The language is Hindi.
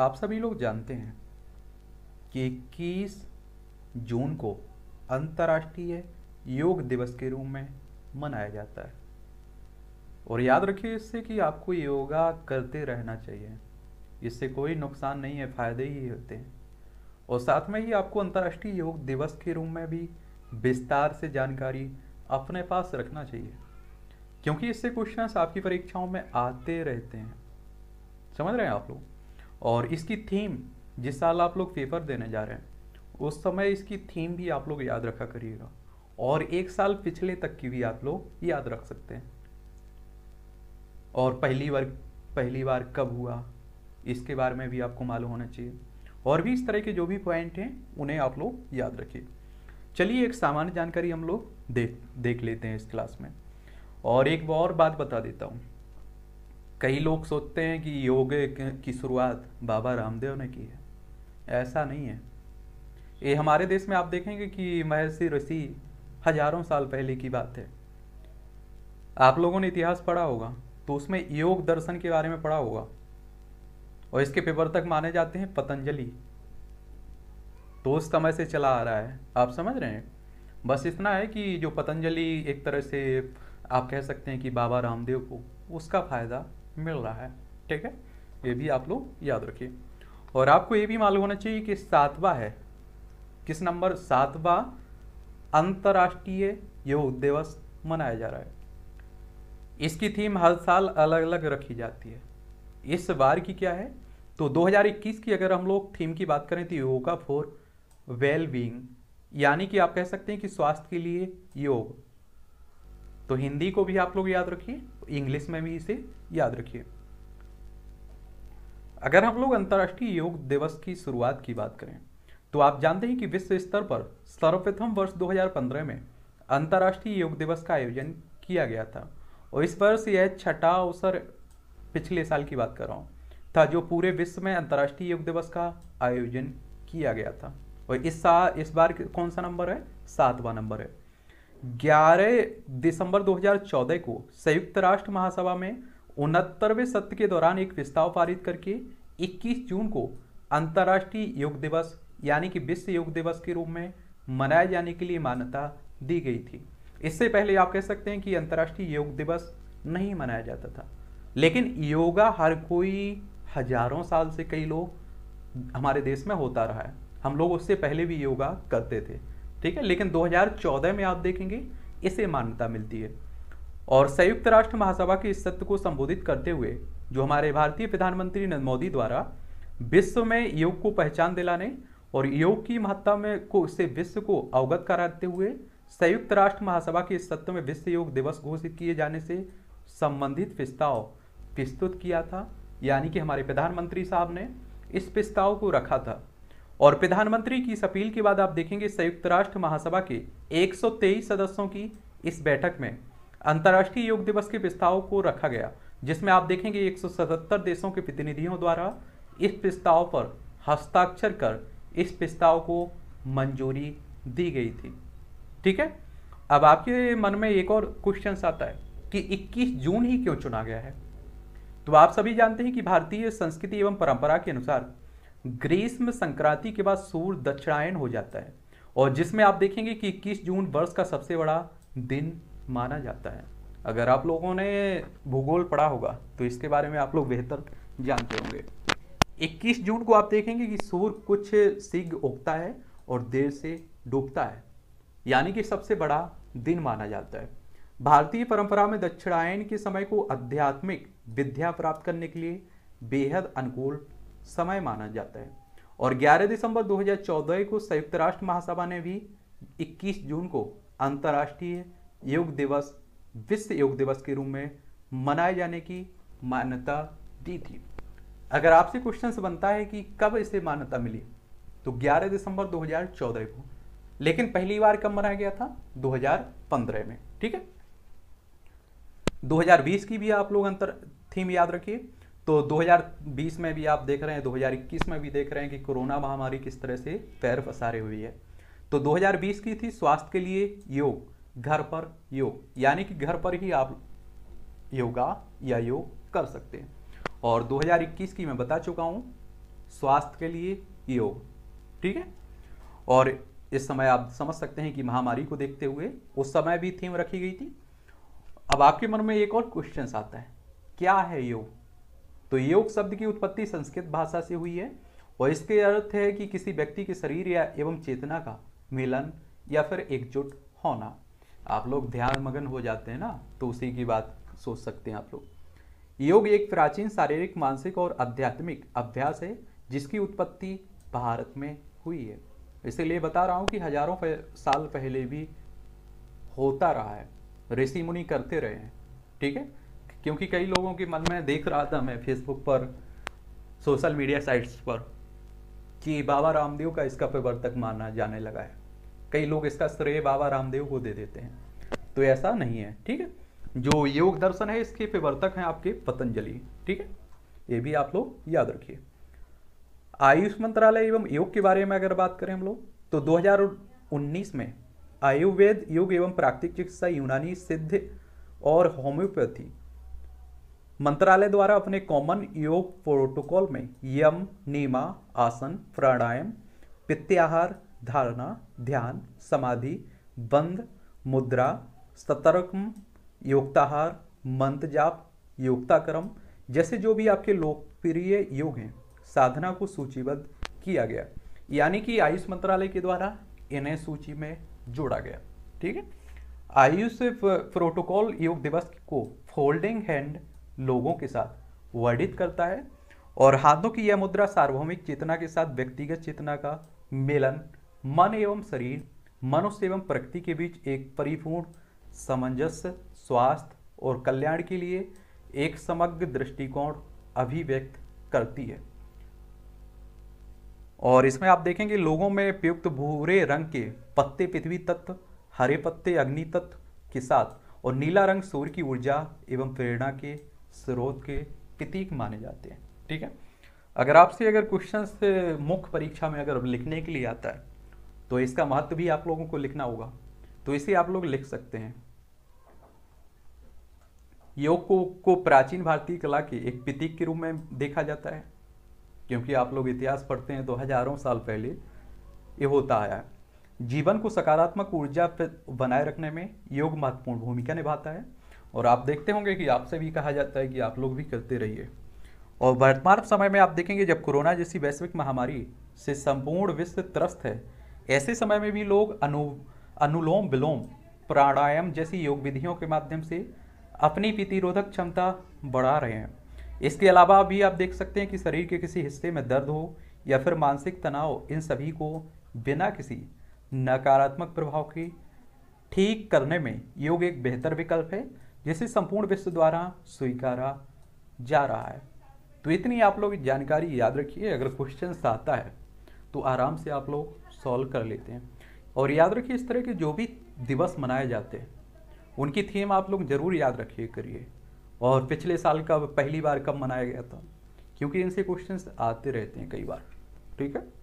आप सभी लोग जानते हैं कि इक्कीस जून को अंतर्राष्ट्रीय योग दिवस के रूप में मनाया जाता है और याद रखिए इससे कि आपको योगा करते रहना चाहिए इससे कोई नुकसान नहीं है फायदे ही होते हैं और साथ में ही आपको अंतर्राष्ट्रीय योग दिवस के रूप में भी विस्तार से जानकारी अपने पास रखना चाहिए क्योंकि इससे क्वेश्चंस आपकी परीक्षाओं में आते रहते हैं समझ रहे हैं आप लोग और इसकी थीम जिस साल आप लोग पेपर देने जा रहे हैं उस समय इसकी थीम भी आप लोग याद रखा करिएगा और एक साल पिछले तक की भी आप लोग याद रख सकते हैं और पहली बार पहली बार कब हुआ इसके बारे में भी आपको मालूम होना चाहिए और भी इस तरह के जो भी पॉइंट हैं उन्हें आप लोग याद रखिए चलिए एक सामान्य जानकारी हम लोग देख देख लेते हैं इस क्लास में और एक और बात बता देता हूँ कई लोग सोचते हैं कि योग की शुरुआत बाबा रामदेव ने की है ऐसा नहीं है ये हमारे देश में आप देखेंगे कि महर्षि ऋषि हजारों साल पहले की बात है आप लोगों ने इतिहास पढ़ा होगा तो उसमें योग दर्शन के बारे में पढ़ा होगा और इसके पेपर तक माने जाते हैं पतंजलि तो उस समय से चला आ रहा है आप समझ रहे हैं बस इतना है कि जो पतंजलि एक तरह से आप कह सकते हैं कि बाबा रामदेव को उसका फ़ायदा मिल रहा है ठीक है ये भी आप लोग याद रखिए और आपको ये भी मालूम होना चाहिए कि सातवा है किस नंबर सातवा अंतर्राष्ट्रीय योग दिवस मनाया जा रहा है इसकी थीम हर साल अलग अलग रखी जाती है इस बार की क्या है तो 2021 की अगर हम लोग थीम की बात करें तो योगा फॉर वेल बींग यानी कि आप कह सकते हैं कि स्वास्थ्य के लिए योग तो हिंदी को भी आप लोग याद रखिए इंग्लिश में भी इसे याद रखिए अगर हम लोग अंतर्राष्ट्रीय योग दिवस की शुरुआत की बात करें तो आप जानते हैं कि विश्व स्तर पर सर्वप्रथम वर्ष 2015 में अंतर्राष्ट्रीय योग दिवस का आयोजन किया गया था और इस वर्ष यह छठा अवसर पिछले साल की बात कर रहा हूँ था जो पूरे विश्व में अंतर्राष्ट्रीय योग दिवस का आयोजन किया गया था और इस साल इस बार कौन सा नंबर है सातवां नंबर है 11 दिसंबर 2014 को संयुक्त राष्ट्र महासभा में उनहत्तरवें सत्र के दौरान एक प्रस्ताव पारित करके 21 जून को अंतर्राष्ट्रीय योग दिवस यानी कि विश्व योग दिवस के रूप में मनाए जाने के लिए मान्यता दी गई थी इससे पहले आप कह सकते हैं कि अंतर्राष्ट्रीय योग दिवस नहीं मनाया जाता था लेकिन योगा हर कोई हजारों साल से कई लोग हमारे देश में होता रहा है हम लोग उससे पहले भी योगा करते थे ठीक है लेकिन 2014 में आप देखेंगे इसे मान्यता मिलती है और संयुक्त राष्ट्र महासभा के इस सत्र को संबोधित करते हुए जो हमारे भारतीय प्रधानमंत्री नरेंद्र मोदी द्वारा विश्व में योग को पहचान दिलाने और योग की महत्ता में को इसे विश्व को अवगत कराते हुए संयुक्त राष्ट्र महासभा के इस सत्र में विश्व योग दिवस घोषित किए जाने से संबंधित प्रस्ताव प्रस्तुत किया था यानी कि हमारे प्रधानमंत्री साहब ने इस प्रस्ताव को रखा था और प्रधानमंत्री की इस अपील के बाद आप देखेंगे संयुक्त राष्ट्र महासभा के 123 सदस्यों की इस बैठक में अंतर्राष्ट्रीय योग दिवस के प्रस्ताव को रखा गया जिसमें आप देखेंगे 177 देशों के प्रतिनिधियों द्वारा इस प्रस्ताव पर हस्ताक्षर कर इस प्रस्ताव को मंजूरी दी गई थी ठीक है अब आपके मन में एक और क्वेश्चन आता है कि 21 जून ही क्यों चुना गया है तो आप सभी जानते हैं कि भारतीय संस्कृति एवं परंपरा के अनुसार ग्रीष्म संक्रांति के बाद सूर्य दक्षिणायन हो जाता है और जिसमें आप देखेंगे कि इक्कीस जून वर्ष का सबसे बड़ा दिन माना जाता है अगर आप लोगों ने भूगोल पढ़ा होगा तो इसके बारे में आप लोग बेहतर जानते होंगे 21 जून को आप देखेंगे कि सूर्य कुछ शीघ्र उगता है और देर से डूबता है यानी कि सबसे बड़ा दिन माना जाता है भारतीय परंपरा में दक्षिणायन के समय को आध्यात्मिक विद्या प्राप्त करने के लिए बेहद अनुकूल समय माना जाता है और 11 दिसंबर 2014 को संयुक्त राष्ट्र महासभा ने भी 21 जून को अंतर्राष्ट्रीय योग दिवस विश्व योग दिवस के रूप में मनाए जाने की मान्यता दी थी अगर आपसे क्वेश्चन बनता है कि कब इसे मान्यता मिली तो 11 दिसंबर 2014 को लेकिन पहली बार कब मनाया गया था 2015 में ठीक है 2020 की भी आप लोग अंतर थीम याद रखिए तो 2020 में भी आप देख रहे हैं 2021 में भी देख रहे हैं कि कोरोना महामारी किस तरह से पैर पसारे हुई है तो 2020 की थी स्वास्थ्य के लिए योग घर पर योग यानी कि घर पर ही आप योगा या योग कर सकते हैं और 2021 की मैं बता चुका हूं स्वास्थ्य के लिए योग ठीक है और इस समय आप समझ सकते हैं कि महामारी को देखते हुए उस समय भी थीम रखी गई थी अब आपके मन में एक और क्वेश्चन आता है क्या है योग तो योग शब्द की उत्पत्ति संस्कृत भाषा से हुई है और इसके अर्थ है कि किसी व्यक्ति के शरीर या एवं चेतना का मिलन या फिर एकजुट होना आप लोग ध्यान मगन हो जाते हैं ना तो उसी की बात सोच सकते हैं आप लोग योग एक प्राचीन शारीरिक मानसिक और आध्यात्मिक अभ्यास है जिसकी उत्पत्ति भारत में हुई है इसीलिए बता रहा हूँ कि हजारों साल पहले भी होता रहा है ऋषि मुनि करते रहे हैं ठीक है क्योंकि कई लोगों के मन में देख रहा था मैं फेसबुक पर सोशल मीडिया साइट्स पर कि बाबा रामदेव का इसका प्रवर्तक माना जाने लगा है कई लोग इसका श्रेय बाबा रामदेव को दे देते हैं तो ऐसा नहीं है ठीक है जो योग दर्शन है इसके प्रवर्तक हैं आपके पतंजलि ठीक है ये भी आप लोग याद रखिए आयुष मंत्रालय एवं योग के बारे में अगर बात करें हम लोग तो 2019 में आयुर्वेद योग एवं प्राकृतिक चिकित्सा यूनानी सिद्ध और होम्योपैथी मंत्रालय द्वारा अपने कॉमन योग प्रोटोकॉल में यम नीमा आसन प्राणायाम पित्याहार धारणा ध्यान समाधि बंद मुद्रा सतर्क योगताहार मंत्र जाप योगताक्रम जैसे जो भी आपके लोकप्रिय योग हैं साधना को सूचीबद्ध किया गया यानी कि आयुष मंत्रालय के द्वारा इन्हें सूची में जोड़ा गया ठीक है आयुष प्रोटोकॉल योग दिवस को फोल्डिंग हैंड लोगों के साथ वर्णित करता है और हाथों की यह मुद्रा सार्वभौमिक चेतना के साथ व्यक्तिगत चेतना का मिलन मन एवं शरीर मनुष्य एवं प्रकृति के बीच एक परिपूर्ण सामंजस्य स्वास्थ्य और कल्याण के लिए एक समग्र दृष्टिकोण अभिव्यक्त करती है और इसमें आप देखेंगे लोगों में उपयुक्त भूरे रंग के पत्ते पृथ्वी तत्व हरे पत्ते अग्नि तत्व के साथ और नीला रंग सूर्य की ऊर्जा एवं प्रेरणा के स्रोत के प्रतीक माने जाते हैं ठीक है अगर आपसे अगर क्वेश्चन मुख्य परीक्षा में अगर लिखने के लिए आता है तो इसका महत्व भी आप लोगों को लिखना होगा तो इसे आप लोग लिख सकते हैं योग को, को प्राचीन भारतीय कला के एक प्रतीक के रूप में देखा जाता है क्योंकि आप लोग इतिहास पढ़ते हैं तो हजारों साल पहले ये होता आया है जीवन को सकारात्मक ऊर्जा बनाए रखने में योग महत्वपूर्ण भूमिका निभाता है और आप देखते होंगे कि आपसे भी कहा जाता है कि आप लोग भी करते रहिए और वर्तमान समय में आप देखेंगे जब कोरोना जैसी वैश्विक महामारी से संपूर्ण विश्व त्रस्त है ऐसे समय में भी लोग अनु अनुलोम विलोम प्राणायाम जैसी योग विधियों के माध्यम से अपनी प्रतिरोधक क्षमता बढ़ा रहे हैं इसके अलावा भी आप देख सकते हैं कि शरीर के किसी हिस्से में दर्द हो या फिर मानसिक तनाव इन सभी को बिना किसी नकारात्मक प्रभाव के ठीक करने में योग एक बेहतर विकल्प है जिसे संपूर्ण विश्व द्वारा स्वीकारा जा रहा है तो इतनी आप लोग जानकारी याद रखिए अगर क्वेश्चन आता है तो आराम से आप लोग सॉल्व कर लेते हैं और याद रखिए इस तरह के जो भी दिवस मनाए जाते हैं उनकी थीम आप लोग जरूर याद रखिए करिए और पिछले साल का पहली बार कब मनाया गया था क्योंकि इनसे क्वेश्चन आते रहते हैं कई बार ठीक है